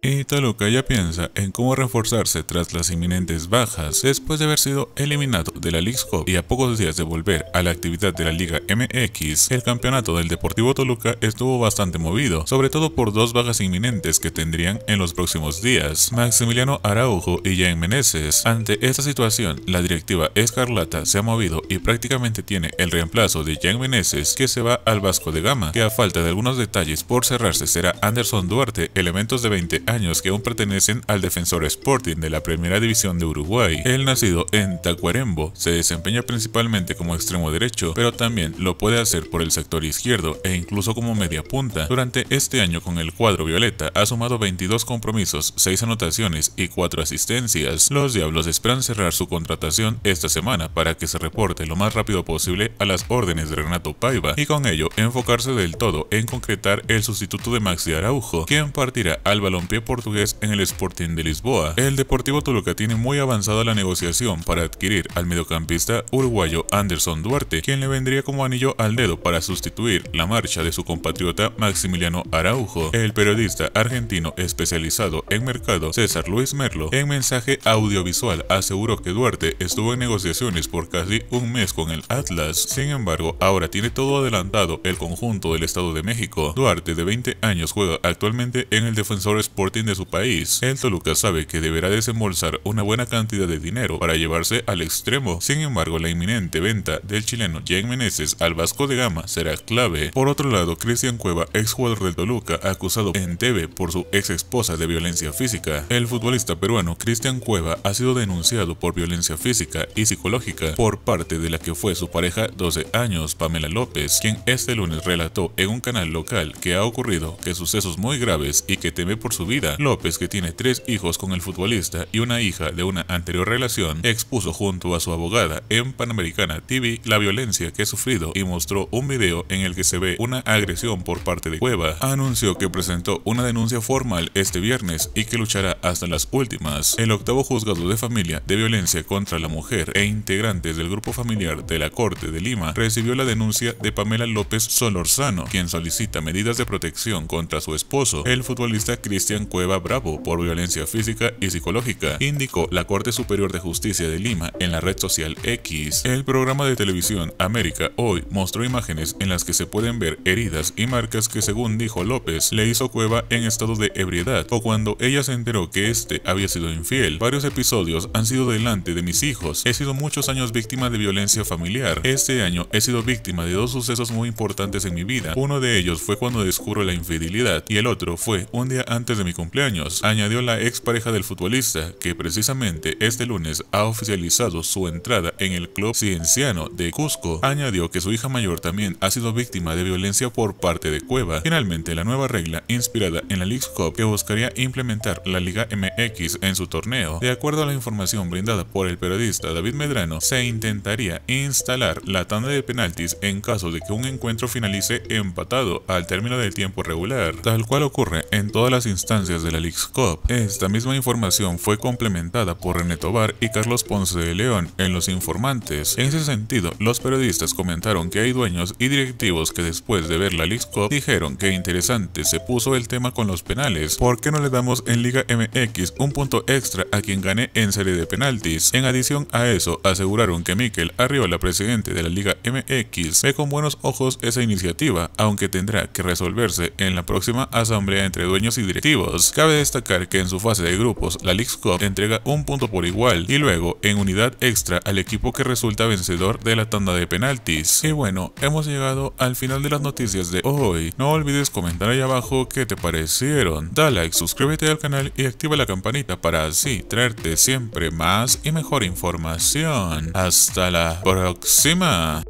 Y Toluca ya piensa en cómo reforzarse tras las inminentes bajas después de haber sido eliminado de la League's Cup y a pocos días de volver a la actividad de la Liga MX, el campeonato del Deportivo Toluca estuvo bastante movido, sobre todo por dos bajas inminentes que tendrían en los próximos días, Maximiliano Araujo y Jaime Meneses. Ante esta situación, la directiva Escarlata se ha movido y prácticamente tiene el reemplazo de Jaime Meneses que se va al Vasco de Gama, que a falta de algunos detalles por cerrarse será Anderson Duarte, elementos de 20 años que aún pertenecen al Defensor Sporting de la Primera División de Uruguay. El nacido en Tacuarembo se desempeña principalmente como extremo derecho, pero también lo puede hacer por el sector izquierdo e incluso como media punta. Durante este año con el cuadro violeta ha sumado 22 compromisos, 6 anotaciones y 4 asistencias. Los Diablos esperan cerrar su contratación esta semana para que se reporte lo más rápido posible a las órdenes de Renato Paiva y con ello enfocarse del todo en concretar el sustituto de Maxi Araujo, quien partirá al balompié portugués en el Sporting de Lisboa, el Deportivo Toluca tiene muy avanzada la negociación para adquirir al mediocampista uruguayo Anderson Duarte, quien le vendría como anillo al dedo para sustituir la marcha de su compatriota Maximiliano Araujo. El periodista argentino especializado en mercado César Luis Merlo, en mensaje audiovisual, aseguró que Duarte estuvo en negociaciones por casi un mes con el Atlas. Sin embargo, ahora tiene todo adelantado el conjunto del Estado de México. Duarte, de 20 años, juega actualmente en el Defensor Sport de su país, el Toluca sabe que deberá desembolsar una buena cantidad de dinero para llevarse al extremo. Sin embargo, la inminente venta del chileno Jean Meneses al Vasco de Gama será clave. Por otro lado, Cristian Cueva, ex jugador del Toluca, acusado en TV por su ex esposa de violencia física. El futbolista peruano Cristian Cueva ha sido denunciado por violencia física y psicológica por parte de la que fue su pareja 12 años, Pamela López, quien este lunes relató en un canal local que ha ocurrido que sucesos muy graves y que teme por su vida López, que tiene tres hijos con el futbolista y una hija de una anterior relación, expuso junto a su abogada en Panamericana TV la violencia que ha sufrido y mostró un video en el que se ve una agresión por parte de Cueva. Anunció que presentó una denuncia formal este viernes y que luchará hasta las últimas. El octavo juzgado de familia de violencia contra la mujer e integrantes del grupo familiar de la Corte de Lima recibió la denuncia de Pamela López Solorzano, quien solicita medidas de protección contra su esposo, el futbolista Cristian Cueva Bravo por violencia física y psicológica, indicó la Corte Superior de Justicia de Lima en la red social X. El programa de televisión América Hoy mostró imágenes en las que se pueden ver heridas y marcas que según dijo López le hizo Cueva en estado de ebriedad o cuando ella se enteró que este había sido infiel. Varios episodios han sido delante de mis hijos. He sido muchos años víctima de violencia familiar. Este año he sido víctima de dos sucesos muy importantes en mi vida. Uno de ellos fue cuando descubro la infidelidad y el otro fue un día antes de mi cumpleaños, añadió la expareja del futbolista, que precisamente este lunes ha oficializado su entrada en el club cienciano de Cusco. Añadió que su hija mayor también ha sido víctima de violencia por parte de Cueva. Finalmente, la nueva regla inspirada en la League Cup que buscaría implementar la Liga MX en su torneo, de acuerdo a la información brindada por el periodista David Medrano, se intentaría instalar la tanda de penaltis en caso de que un encuentro finalice empatado al término del tiempo regular, tal cual ocurre en todas las instancias de la Leagues Cup. Esta misma información fue complementada por René Tobar y Carlos Ponce de León en Los Informantes. En ese sentido, los periodistas comentaron que hay dueños y directivos que después de ver la Leagues Cup dijeron que interesante se puso el tema con los penales, ¿por qué no le damos en Liga MX un punto extra a quien gane en serie de penaltis? En adición a eso, aseguraron que Miquel Arriola, presidente de la Liga MX, ve con buenos ojos esa iniciativa, aunque tendrá que resolverse en la próxima asamblea entre dueños y directivos. Pues cabe destacar que en su fase de grupos, la League's Cup entrega un punto por igual y luego en unidad extra al equipo que resulta vencedor de la tanda de penaltis. Y bueno, hemos llegado al final de las noticias de hoy. No olvides comentar ahí abajo qué te parecieron. Da like, suscríbete al canal y activa la campanita para así traerte siempre más y mejor información. Hasta la próxima.